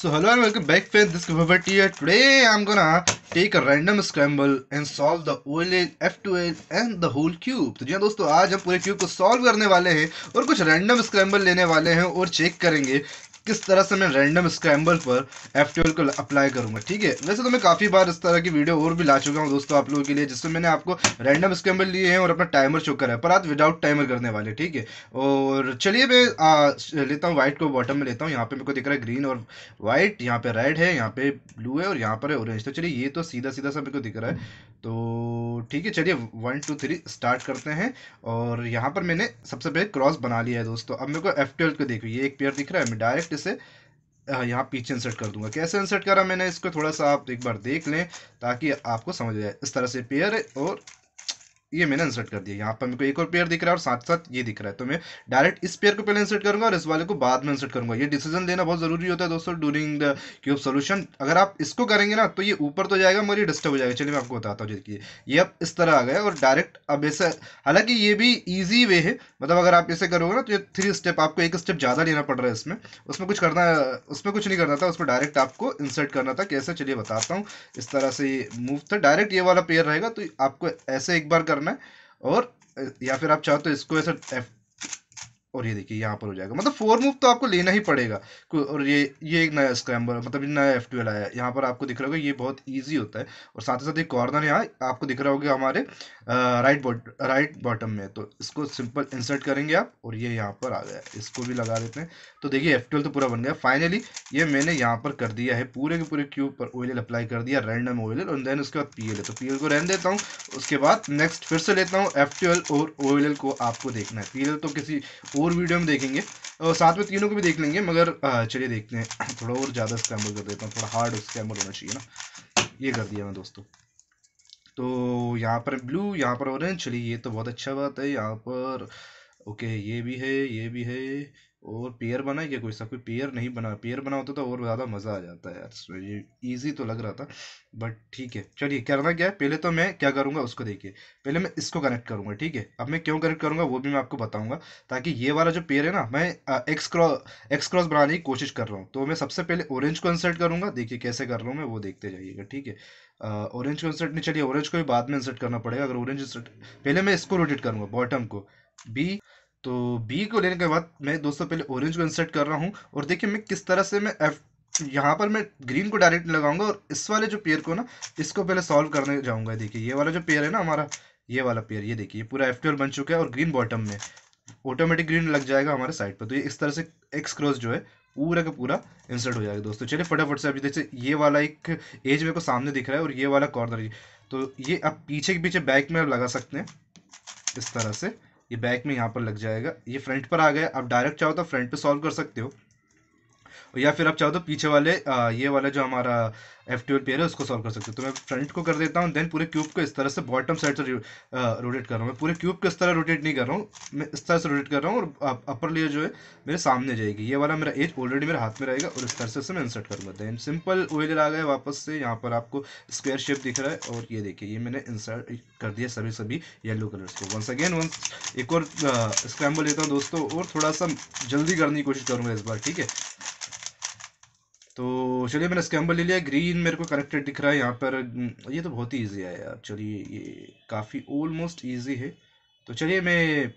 So hello and welcome back friends, this is Kuberti here. Today I'm gonna take a random scramble and solve the OLA, F2L and the whole cube. तो जी हाँ दोस्तों आज हम पूरे cube को solve करने वाले हैं और कुछ रैंडम स्क्रैम्बल लेने वाले हैं और चेक करेंगे किस तरह से मैं रैंडम स्क्रैम्बल पर एफ ट्वेल्व को अप्लाई करूंगा ठीक है वैसे तो मैं काफ़ी बार इस तरह की वीडियो और भी ला चुका हूँ दोस्तों आप लोगों के लिए जिसमें मैंने आपको रैंडम स्क्रैम्बल लिए हैं और अपना टाइमर चुक करा है पर आज विदाउट टाइमर करने वाले ठीक है और चलिए मैं आ, लेता हूँ व्हाइट को बॉटम में लेता हूँ यहाँ पे मेरे को दिख रहा है ग्रीन और वाइट यहाँ पे रेड है यहाँ पे ब्लू है और यहाँ पर है ऑरेंज तो चलिए ये तो सीधा सीधा सा मेरे को दिख रहा है तो ठीक है चलिए वन टू थ्री स्टार्ट करते हैं और यहाँ पर मैंने सबसे पहले क्रॉस बना लिया है दोस्तों अब मेरे को एफ ट्वेल्व को देखो ये एक पेयर दिख रहा है मैं डायरेक्ट से यहाँ पीछे इंसर्ट कर दूंगा कैसे इंसर्ट करा मैंने इसको थोड़ा सा आप एक बार देख लें ताकि आपको समझ जाए इस तरह से पेयर और ये मैंने इंसर्ट कर दिया यहाँ पर मेरे को एक और पेयर दिख रहा है और साथ साथ ये दिख रहा है तो मैं डायरेक्ट इस पेयर को पहले इंसर्ट करूंगा और इस वाले को बाद में इंसर्ट करूंगा ये डिसीजन लेना बहुत जरूरी होता है दोस्तों डूरिंग द क्यूब सोल्यूशन अगर आप इसको करेंगे ना तो ये ऊपर तो जाएगा मगर ये डिस्टर्ब हो जाएगा चलिए मैं आपको बताता हूँ देखिए ये अब इस तरह आ गया और डायरेक्ट अब ऐसे हालांकि ये भी ईजी वे है मतलब अगर आप ऐसे करोगे ना तो ये थ्री स्टेप आपको एक स्टेप ज़्यादा लेना पड़ रहा है इसमें उसमें कुछ करना उसमें कुछ नहीं करना था उसमें डायरेक्ट आपको इंसर्ट करना था कैसे चलिए बताता हूँ इस तरह से ये मूव था डायरेक्ट ये वाला पेयर रहेगा तो आपको ऐसे एक बार करना है और या फिर आप चाहो तो इसको ऐसा और ये देखिए यहाँ पर हो जाएगा मतलब फोर मूव तो आपको लेना ही पड़ेगा और ये ये एक नया स्क्रैम्बल मतलब नया एफ ट्वेल्व आया है यहाँ पर आपको दिख रहा होगा ये बहुत ईजी होता है और साथ ही साथ ये कॉर्नर यहाँ आपको दिख रहा होगा हमारे राइट बॉट राइट बॉटम में तो इसको सिंपल इंसर्ट करेंगे आप और ये यहाँ पर आ गया इसको भी लगा देते हैं तो देखिए एफ तो पूरा बन गया फाइनली ये मैंने यहाँ पर कर दिया है पूरे के पूरे क्यूब पर ऑयल अप्लाई कर दिया रैंडम ऑयल और देन उसके बाद पी तो पी को रहने देता हूँ उसके बाद नेक्स्ट फिर से लेता हूँ एफ और ऑयल को आपको देखना है पी तो किसी और वीडियो में देखेंगे और साथ में तीनों को भी देख लेंगे मगर चलिए देखते हैं थोड़ा और ज़्यादा स्कैम्बल कर देता हूँ थोड़ा हार्ड स्कैम्बल होना चाहिए ना ये कर दिया मैं दोस्तों तो यहाँ पर ब्लू यहाँ पर ऑरेंज चलिए ये तो बहुत अच्छा बात है यहाँ पर ओके ये भी है ये भी है और पेयर बना क्या कोई सा कोई पेयर नहीं बना पेयर बना होता तो, तो और ज़्यादा मज़ा आ जाता है यार ये ईजी तो लग रहा था बट ठीक है चलिए करना क्या है पहले तो मैं क्या करूँगा उसको देखिए पहले मैं इसको कनेक्ट करूँगा ठीक है अब मैं क्यों कनेक्ट करूँगा वो भी मैं आपको बताऊँगा ताकि ये वाला जो पेयर है ना मैं एक्स क्रॉस एक्स क्रॉस बनाने की कोशिश कर रहा हूँ तो मैं सबसे पहले ऑरेंज को इंसर्ट करूँगा देखिए कैसे कर रहा हूँ मैं वो देखते जाइएगा ठीक है ऑरेंज को इंसर्ट नहीं चलिए ऑरेंज को भी बाद में इंसर्ट करना पड़ेगा अगर ऑरेंज इंसर्ट पहले मैं इसको रोटेट करूँगा बॉटम को बी तो बी को लेने के बाद मैं दोस्तों पहले ऑरेंज को इंसर्ट कर रहा हूँ और देखिए मैं किस तरह से मैं एफ यहाँ पर मैं ग्रीन को डायरेक्ट लगाऊंगा और इस वाले जो पेयर को ना इसको पहले सॉल्व करने जाऊंगा देखिए ये वाला जो पेयर है ना हमारा ये वाला पेयर ये देखिए पूरा एफ बन चुका है और ग्रीन बॉटम में ऑटोमेटिक ग्रीन लग जाएगा हमारे साइड पर तो ये इस तरह से एक्स क्रॉस जो है पूरा का पूरा इंसर्ट हो जाएगा दोस्तों चलिए फटाफट से अभी जैसे ये वाला एक एज मेरे को सामने दिख रहा है और ये वाला कॉर्नर तो ये आप पीछे के पीछे बैक में लगा सकते हैं इस तरह से ये बैक में यहाँ पर लग जाएगा ये फ्रंट पर आ गया आप डायरेक्ट चाहो तो फ्रंट पे सॉल्व कर सकते हो या फिर आप चाहो तो पीछे वाले ये वाला जो हमारा एफ ट्वेल्व पेयर है उसको सॉल्व कर सकते हो तो मैं फ्रंट को कर देता हूँ देन पूरे क्यूब को इस तरह से बॉटम साइड से रोटेट कर रहा हूँ मैं पूरे क्यूब को इस तरह रोटेट नहीं कर रहा हूँ मैं इस तरह से रोटेट कर रहा हूँ और अपर लेयर जो है मेरे सामने जाएगी ये वाला मेरा एज ऑलरेडी मेरे हाथ में रहेगा और इस तरह से मैं इंसर्ट करूँगा देन सिंपल ओएलएल आ गया वापस से यहाँ पर आपको स्क्वेयर शेप दिख रहा है और ये देखिए ये मैंने इंसर्ट कर दिया सभी सभी येलो कलर्स को वंस अगेन वंस एक और स्क्रैम्बल लेता हूँ दोस्तों और थोड़ा सा जल्दी करने की कोशिश करूँगा इस बार ठीक है तो चलिए मैंने स्कैम्बल ले लिया ग्रीन मेरे को कनेक्टेड दिख रहा है यहाँ पर हम्म, ये तो बहुत ही ईजी है यार चलिए ये काफ़ी ऑलमोस्ट ईजी है तो चलिए मैं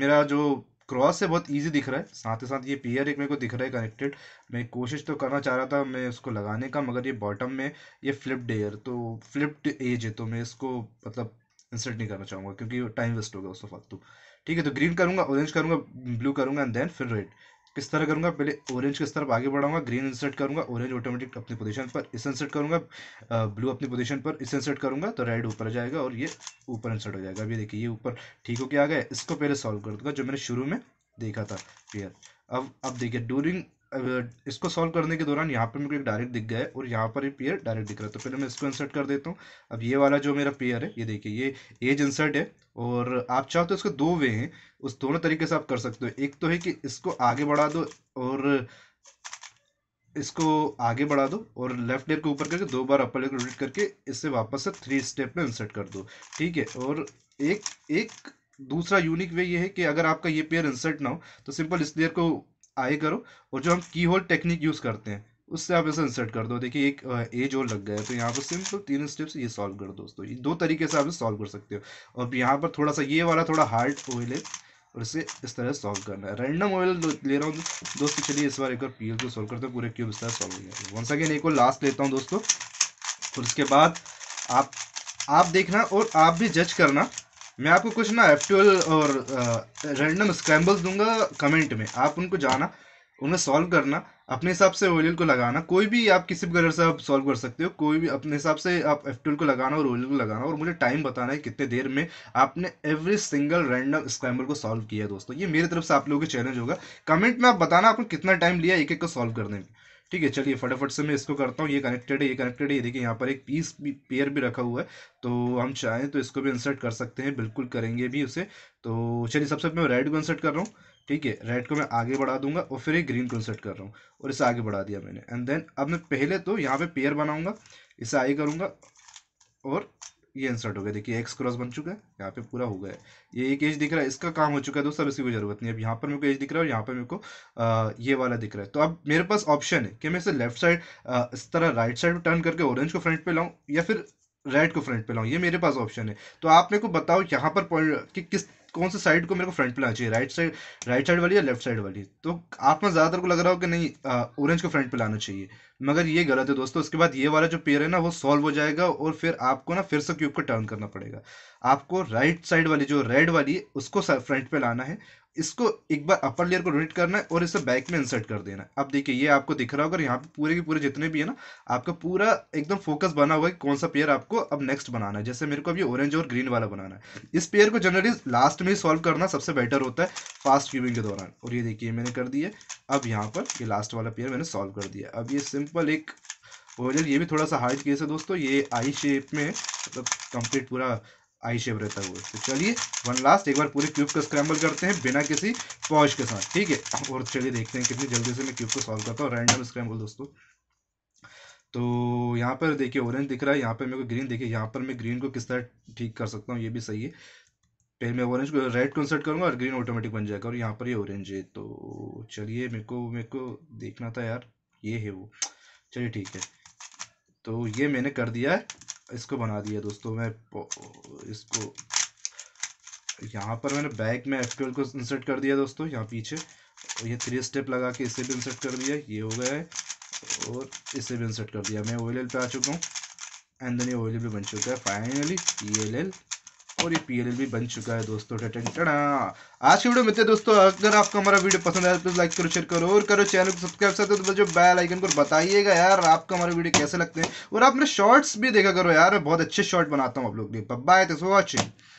मेरा जो क्रॉस है बहुत ईजी दिख रहा है साथ ही साथ ये पियर एक मेरे को दिख रहा है कनेक्टेड मैं कोशिश तो करना चाह रहा था मैं उसको लगाने का मगर ये बॉटम में ये फ्लिप्ड एयर तो फ्लिप्ड एज है तो मैं इसको मतलब इंसर्ट नहीं करना चाहूँगा क्योंकि टाइम वेस्ट होगा उसको फालतू ठीक है तो ग्रीन करूँगा ऑरेंज करूँगा ब्लू करूँगा एंड देन फिर रेड किस तरह करूंगा पहले ऑरेंज किस तरफ आगे बढ़ाऊंगा ग्रीन इंसर्ट करूंगा ऑरेंज ऑटोमेटिक अपनी पोजीशन पर इस इंसर्ट करूंगा ब्लू अपनी पोजीशन पर इस इंसर्ट करूंगा तो रेड ऊपर जाएगा और ये ऊपर इंसर्ट हो जाएगा अभी देखिए ये ऊपर ठीक होके आ गया इसको पहले सॉल्व कर दूंगा जो मैंने शुरू में देखा था क्लियर अब अब देखिए डूरिंग इसको सॉल्व करने के दौरान यहाँ पर मेरे को एक डायरेक्ट दिख गया है और यहाँ पर ये पेयर डायरेक्ट दिख रहा है तो पहले मैं इसको इंसर्ट कर देता हूँ अब ये वाला जो मेरा पेयर है ये देखिए ये एज इंसर्ट है और आप चाहो तो इसके दो वे हैं उस दोनों तरीके से आप कर सकते हो एक तो है कि इसको आगे बढ़ा दो और इसको आगे बढ़ा दो और लेफ्ट लेयर के ऊपर करके दो बार अपर लेयर को रोटेट करके इससे वापस से थ्री स्टेप में इंसर्ट कर दो ठीक है और एक एक दूसरा यूनिक वे ये है कि अगर आपका ये पेयर इंसर्ट ना हो तो सिंपल इस लेयर को आई करो और जो हम की होल टेक्निक यूज़ करते हैं उससे आप इसे इंसर्ट कर दो देखिए एक एज और लग गया है तो यहाँ पर सिंपल तीन स्टेप्स ये सॉल्व कर दोस्तों ये दो तरीके से आप इसे सॉल्व कर सकते हो और यहाँ पर थोड़ा सा ये वाला थोड़ा हार्ड ऑयल है और इसे इस तरह से सॉल्व करना है रैंडम ऑयल ले रहा हूँ दोस्तों चलिए इस बार एक बार पी को सॉल्व करते हैं पूरे क्यूब इस तरह सॉल्व हो जाएंगे वन अगेन एक और लास्ट लेता हूँ दोस्तों और उसके बाद आप आप देखना और आप भी जज करना मैं आपको कुछ ना एक्चुअल और रैंडम स्क्रैम्बल्स दूंगा कमेंट में आप उनको जाना उन्हें सॉल्व करना अपने हिसाब से ओएलएल को लगाना कोई भी आप किसी भी कलर से आप सॉल्व कर सकते हो कोई भी अपने हिसाब से आप एफ को लगाना और ओएलएल को लगाना और मुझे टाइम बताना है कितने देर में आपने एवरी सिंगल रैंडम स्क्रैम्बल को सॉल्व किया दोस्तों ये मेरी तरफ से आप लोगों के चैलेंज होगा कमेंट में आप बताना आपने कितना टाइम लिया एक एक को सॉल्व करने में ठीक है चलिए फटाफट से मैं इसको करता हूँ ये कनेक्टेड है ये कनेक्टेड है ये देखिए यहाँ पर एक पीस भी पेयर भी रखा हुआ है तो हम चाहें तो इसको भी इंसर्ट कर सकते हैं बिल्कुल करेंगे भी उसे तो चलिए सबसे मैं रेड को इंसर्ट कर रहा हूँ ठीक है रेड को मैं आगे बढ़ा दूंगा और फिर एक ग्रीन को इंसर्ट कर रहा हूँ और इसे आगे बढ़ा दिया मैंने एंड देन अब मैं पहले तो यहाँ पर पेयर बनाऊँगा इसे आगे करूँगा और ये इंसर्ट हो गया देखिए एक्स क्रॉस बन चुका है यहाँ पे पूरा हो गया है ये एक एज दिख रहा है इसका काम हो चुका है दोस्तों अब इसकी कोई जरूरत नहीं अब यहाँ पर मेरे को एज दिख रहा है और यहाँ पर मेरे को ये वाला दिख रहा है तो अब मेरे पास ऑप्शन है कि मैं इसे लेफ्ट साइड इस तरह राइट साइड टर्न करके ऑरेंज को फ्रंट पे लाऊँ या फिर रेड को फ्रंट पे लाऊँ ये मेरे पास ऑप्शन है तो आप मेरे को बताओ यहाँ पर पॉइंट कि किस कौन से साइड को मेरे को फ्रंट पे लाना चाहिए राइट साइड राइट साइड वाली या लेफ्ट साइड वाली तो आप में ज़्यादातर को लग रहा हो कि नहीं ऑरेंज को फ्रंट पे लाना चाहिए मगर ये गलत है दोस्तों उसके बाद ये वाला जो पेयर है ना वो सॉल्व हो जाएगा और फिर आपको ना फिर से क्यूब को टर्न करना पड़ेगा आपको राइट साइड वाली जो रेड वाली उसको फ्रंट पे लाना है इसको एक बार अपर लेयर को रोटेट करना है और इसे बैक में इंसर्ट कर देना है अब देखिए ये आपको दिख रहा होगा यहाँ पे पूरे के पूरे जितने भी है ना आपका पूरा एकदम फोकस बना हुआ है कौन सा पेयर आपको अब नेक्स्ट बनाना है जैसे मेरे को अभी ऑरेंज और ग्रीन वाला बनाना है इस पेयर को जनरली लास्ट में ही सॉल्व करना सबसे बेटर होता है फास्ट क्यूबिंग के दौरान और ये देखिए मैंने कर दिया अब यहाँ पर ये लास्ट वाला पेयर मैंने सॉल्व कर दिया अब ये सिम सिंपल एक ओरिजिनल ये भी थोड़ा सा हार्ड केस है दोस्तों ये आई शेप में मतलब कंप्लीट पूरा आई शेप रहता है वो तो चलिए वन लास्ट एक बार पूरे क्यूब का स्क्रैम्बल करते हैं बिना किसी पॉज के साथ ठीक है और चलिए देखते हैं कितनी जल्दी से मैं क्यूब को सॉल्व करता हूँ रैंडम स्क्रैम्बल दोस्तों तो यहाँ पर देखिए ऑरेंज दिख रहा है यहाँ पर मेरे को ग्रीन देखिए यहाँ पर मैं ग्रीन को किस तरह ठीक कर सकता हूँ ये भी सही है फिर मैं ऑरेंज को रेड कंसर्ट करूँगा और ग्रीन ऑटोमेटिक बन जाएगा और यहाँ पर ये ऑरेंज है तो चलिए मेरे को मेरे को देखना था यार ये है वो चलिए ठीक है तो ये मैंने कर दिया है इसको बना दिया दोस्तों मैं इसको यहाँ पर मैंने बैक में एफ को इंसर्ट कर दिया दोस्तों यहाँ पीछे और ये थ्री स्टेप लगा के इसे भी इंसर्ट कर दिया ये हो गया है और इसे भी इंसर्ट कर दिया मैं ओ पे आ चुका हूँ एंड देन ये ओ बन चुका है फाइनली ई और ये पी भी बन चुका है दोस्तों आज की वीडियो मिलते हैं दोस्तों अगर आपको हमारा वीडियो पसंद आया तो लाइक करो शेयर करो और करो चैनल को सब्सक्राइब करते तो जो बेल आइकन को बताइएगा यार आपको हमारे वीडियो कैसे लगते हैं और आप मेरे शॉर्ट्स भी देखा करो यार बहुत अच्छे शॉर्ट बनाता हूँ आप लोग बाय थैंक्स फॉर वॉचिंग